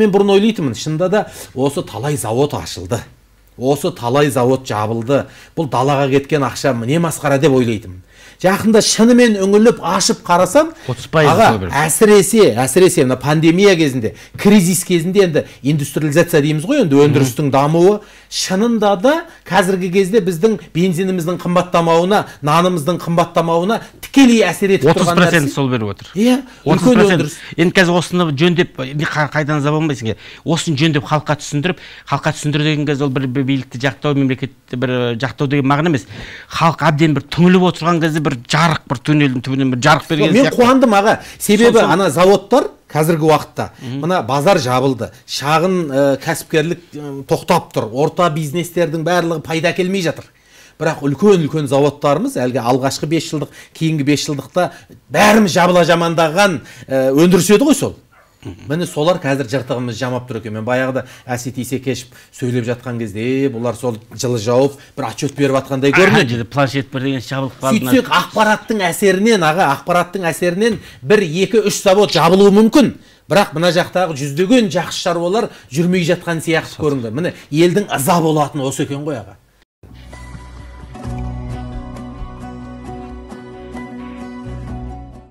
мен бұрын ойлайтынмын шынында да осы талай зауыт ашылды осы талай зауыт жабылды бұл далаға кеткен ақша не масқара деп ойлайтынмын жақында шынымен үңіліп ашып қарасам отыз пайыз аға әсіресе әсіресе мына пандемия кезінде кризис кезінде енді индустриализация дейміз ғой енді өндірістің дамуы шынында да қазіргі кезде біздің бензиніміздің қымбаттамауына нанымыздың қымбаттамауына тікелей әсер етіп отыз процент сол беріп отыр иә үлкен өндіріс енді қазір осыны жөндеп қайдан ыза болмайсың иә? осыны жөндеп халыққа түсіндіріп халыққа түсіндіру деген кезде ол бір билікті жақтау мемлекетті бір э, жақтау деген мағына емес халық әбден бір түңіліп отырған кезде бір жарық бір туннельдің түбінен бір жарық берген мен қуандым аға себебі ана заводтар қазіргі уақытта мына базар жабылды шағын э, кәсіпкерлік э, тоқтап тұр орта бизнестердің барлығы пайда әкелмей жатыр бірақ үлкен үлкен заводтарымыз әлгі алғашқы бес жылдық кейінгі бес жылдықта бәріміз жабыла жамандаған э, өндіріс еді ғой сол міне солар қазір жыртығымызды жамап тұр екен мен баяғыда әсет исекешев сөйлеп жатқан кезде бұлар сол жылы жауып бір отчет беріп жатқандай көрінеді планшет бірдеңе жабылып қалды сөйтсек ақпараттың әсерінен аға ақпараттың әсерінен бір екі үш завод жабылуы мүмкін бірақ мына жақтағы жүздеген жақсы шаруалар жүрмей жатқан сияқты көрінді міне елдің ыза болатыны осы екен ғой аға